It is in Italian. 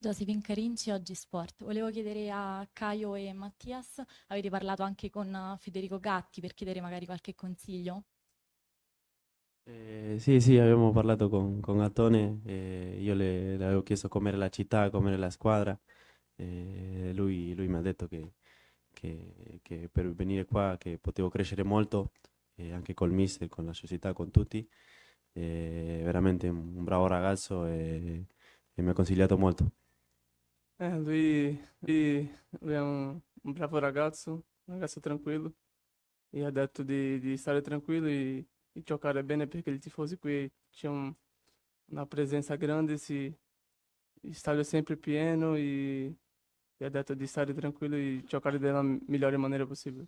Josephine Carinci, Oggi Sport. Volevo chiedere a Caio e Mattias, avete parlato anche con eh, Federico Gatti per chiedere magari qualche consiglio? Eh, sì, sì, abbiamo parlato con, con Gattone, eh, io le, le, avevo chiesto com'era la città, com'era la squadra, eh, lui, lui, mi ha detto che, che, che, per venire qua che potevo crescere molto, anche col mister, con la società, con tutti, veramente un, un bravo ragazzo e mi ha consigliato molto. É, Lui, Lui, Lui é um, um bravo ragazzo, um ragazzo tranquilo e adepto de estar tranquilo e, e bem, é perché il tifosi qui c'è un, una presenza grande, si, il stadio è sempre pieno e, e adepto de estar tranquilo e chocar da melhor maneira possível.